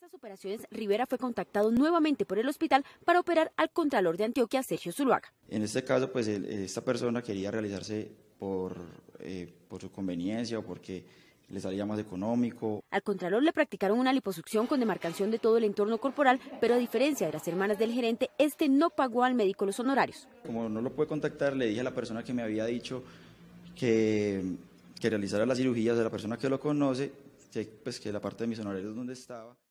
estas operaciones, Rivera fue contactado nuevamente por el hospital para operar al Contralor de Antioquia, Sergio Zuluaga. En este caso, pues esta persona quería realizarse por, eh, por su conveniencia o porque le salía más económico. Al Contralor le practicaron una liposucción con demarcación de todo el entorno corporal, pero a diferencia de las hermanas del gerente, este no pagó al médico los honorarios. Como no lo pude contactar, le dije a la persona que me había dicho que, que realizara las cirugías, a la persona que lo conoce, que, pues, que la parte de mis honorarios donde estaba.